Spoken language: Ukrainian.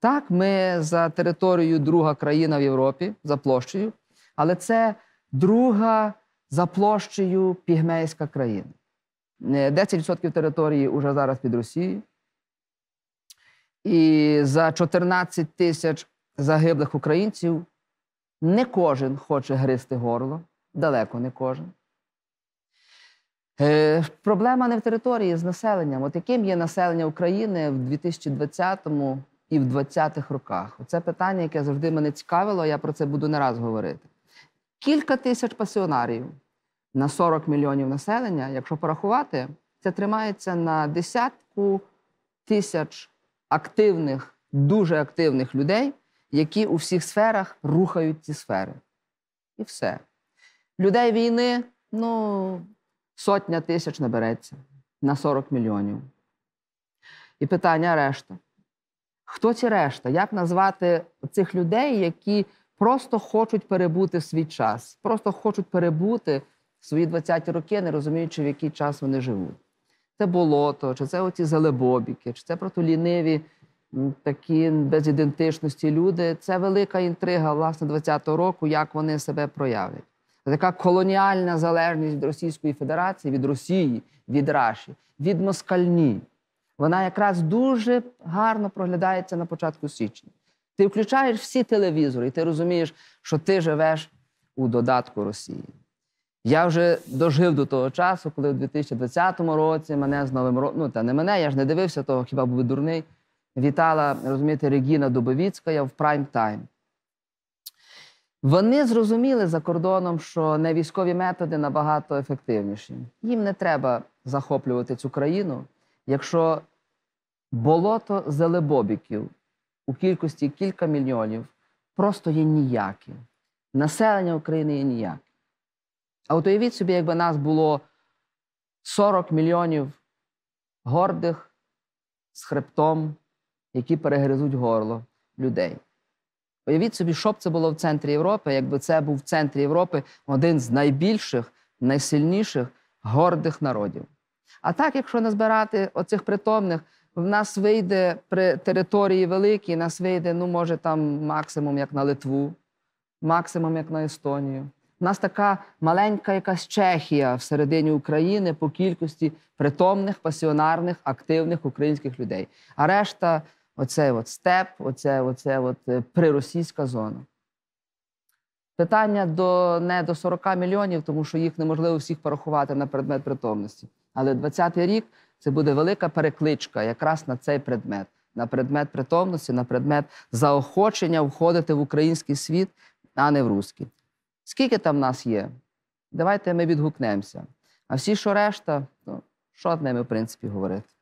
Так, ми за територією друга країна в Європі за площею, але це друга за площею пігмейська країна. 10% е, території вже зараз під Росією. І за 14 тисяч загиблих українців не кожен хоче гризти горло, далеко не кожен. Е, Проблема не в території з населенням. От яким є населення України в 2020-му і в 20-х роках. Оце питання, яке завжди мене цікавило, я про це буду не раз говорити. Кілька тисяч пасіонарів на 40 мільйонів населення, якщо порахувати, це тримається на десятку тисяч активних, дуже активних людей, які у всіх сферах рухають ці сфери. І все. Людей війни ну, сотня тисяч набереться на 40 мільйонів. І питання решта. Хто ці решта? Як назвати цих людей, які просто хочуть перебути свій час, просто хочуть перебути свої 20-ті роки, не розуміючи, в який час вони живуть? Це болото, чи це оці залебобіки, чи це просто ліниві такі безідентичності люди. Це велика інтрига власне 20-го року, як вони себе проявлять. така колоніальна залежність від Російської Федерації, від Росії, від Раші, від Москальні. Вона якраз дуже гарно проглядається на початку січня. Ти включаєш всі телевізори, і ти розумієш, що ти живеш у додатку Росії. Я вже дожив до того часу, коли у 2020 році мене з новим ну та не мене, я ж не дивився того, хіба був дурний. Вітала, розумієте, Регіна Дубовіцька я в прайм тайм. Вони зрозуміли за кордоном, що невійськові методи набагато ефективніші. Їм не треба захоплювати цю країну. Якщо болото зелебобіків у кількості кілька мільйонів просто є ніяким, населення України є ніяке. А от уявіть собі, якби нас було 40 мільйонів гордих з хребтом, які перегризуть горло людей. Уявіть собі, що б це було в центрі Європи, якби це був в центрі Європи один з найбільших, найсильніших гордих народів. А так, якщо назбирати оцих притомних, в нас вийде при території великій, нас вийде, ну, може, там максимум як на Литву, максимум як на Естонію. У нас така маленька якась Чехія всередині України по кількості притомних, пасіонарних, активних українських людей. А решта оцей от степ, оце, оце от е, приросійська зона. Питання до не до 40 мільйонів, тому що їх неможливо всіх порахувати на предмет притомності. Але 20-й рік це буде велика перекличка якраз на цей предмет, на предмет притомності, на предмет заохочення входити в український світ, а не в русський. Скільки там нас є? Давайте ми відгукнемося. А всі, що решта, то ну, що з ними, в принципі, говорити.